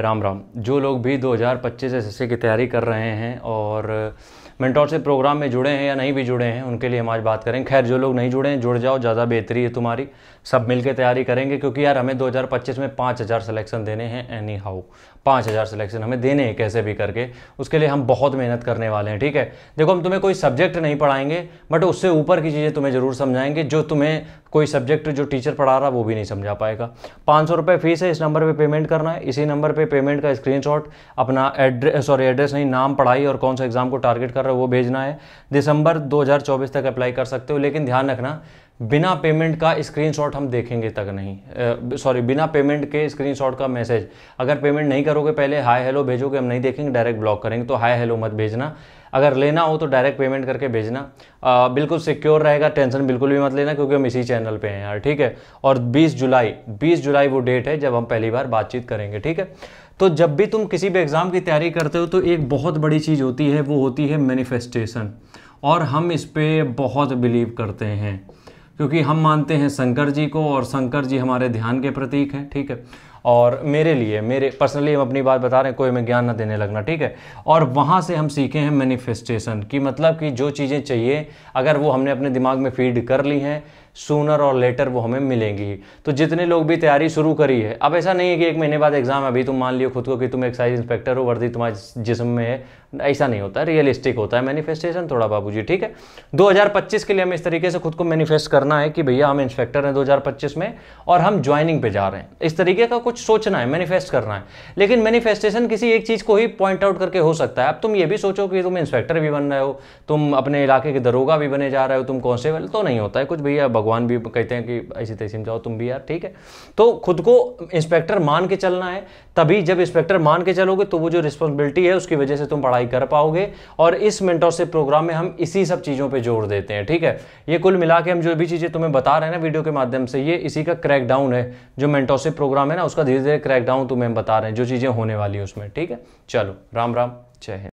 राम राम जो लोग भी 2025 से एस की तैयारी कर रहे हैं और से प्रोग्राम में जुड़े हैं या नहीं भी जुड़े हैं उनके लिए हम आज बात करें खैर जो लोग नहीं जुड़े हैं जुड़ जाओ ज़्यादा बेहतरी है तुम्हारी सब मिल के तैयारी करेंगे क्योंकि यार हमें 2025 में 5000 सिलेक्शन देने हैं एनी हाउ 5000 सिलेक्शन हमें देने हैं कैसे भी करके उसके लिए हम बहुत मेहनत करने वाले हैं ठीक है देखो हम तुम्हें कोई सब्जेक्ट नहीं पढ़ाएंगे बट उससे ऊपर की चीज़ें तुम्हें ज़रूर समझाएंगे जो तुम्हें कोई सब्जेक्ट जो टीचर पढ़ा रहा वो भी नहीं समझा पाएगा पाँच सौ रुपये फ़ीस है इस नंबर पर पेमेंट करना है इसी नंबर पर पे पेमेंट का स्क्रीनशॉट अपना एड्रेस सॉरी एड्रेस नहीं नाम पढ़ाई और कौन सा एग्ज़ाम को टारगेट कर रहा है वो भेजना है दिसंबर 2024 तक अप्लाई कर सकते हो लेकिन ध्यान रखना बिना पेमेंट का स्क्रीनशॉट हम देखेंगे तक नहीं सॉरी बिना पेमेंट के स्क्रीनशॉट का मैसेज अगर पेमेंट नहीं करोगे पहले हाय हेलो भेजोगे हम नहीं देखेंगे डायरेक्ट ब्लॉक करेंगे तो हाय हेलो मत भेजना अगर लेना हो तो डायरेक्ट पेमेंट करके भेजना आ, बिल्कुल सिक्योर रहेगा टेंशन बिल्कुल भी मत लेना क्योंकि हम इसी चैनल पे हैं यार ठीक है और 20 जुलाई 20 जुलाई वो डेट है जब हम पहली बार बातचीत करेंगे ठीक है तो जब भी तुम किसी भी एग्ज़ाम की तैयारी करते हो तो एक बहुत बड़ी चीज़ होती है वो होती है मैनिफेस्टेशन और हम इस पर बहुत बिलीव करते हैं क्योंकि हम मानते हैं शंकर जी को और शंकर जी हमारे ध्यान के प्रतीक हैं ठीक है और मेरे लिए मेरे पर्सनली हम अपनी बात बता रहे हैं कोई हमें ज्ञान ना देने लगना ठीक है और वहाँ से हम सीखे हैं मैनिफेस्टेशन की मतलब कि जो चीज़ें चाहिए अगर वो हमने अपने दिमाग में फीड कर ली हैं सूनर और लेटर वो हमें मिलेंगी तो जितने लोग भी तैयारी शुरू करी है अब ऐसा नहीं है कि एक महीने बाद एग्जाम अभी तुम मान लियो खुद को कि तुम एक्साइज इंस्पेक्टर हो वर्दी तुम्हारे जिसम में है ऐसा नहीं होता रियलिस्टिक होता है मैनिफेस्टेशन थोड़ा जी ठीक है दो के लिए हमें इस तरीके से खुद को मैनिफेस्ट करना है कि भैया हम इंस्पेक्टर हैं दो में और हम ज्वाइनिंग पे जा रहे हैं इस तरीके का कुछ सोचना है मैनिफेस्ट करना है लेकिन मैनिफेस्टेशन किसी एक चीज़ को ही पॉइंट आउट करके हो सकता है अब तुम ये भी सोचो कि तुम इंस्पेक्टर भी बन रहे हो तुम अपने इलाके के दरोगा भी बने जा रहे हो तुम कौन से तो नहीं होता है कुछ भैया भगवान भी कहते हैं कि ऐसी तैसी में जाओ तुम भी यार ठीक है तो खुद को इंस्पेक्टर मान के चलना है तभी जब इंस्पेक्टर मान के चलोगे तो वो जो रिस्पॉन्सिबिलिटी है उसकी वजह से तुम पढ़ाई कर पाओगे और इस मेंटोरशिप प्रोग्राम में हम इसी सब चीज़ों पर जोर देते हैं ठीक है ये कुल मिला के हम जो भी चीज़ें तुम्हें बता रहे हैं ना वीडियो के माध्यम से ये इसी का क्रैकडाउन है जो मेंटोरशिप प्रोग्राम है ना उसका धीरे धीरे क्रैकडाउन तुम्हें बता रहे हैं जो चीज़ें होने वाली है उसमें ठीक है चलो राम राम जय हिंद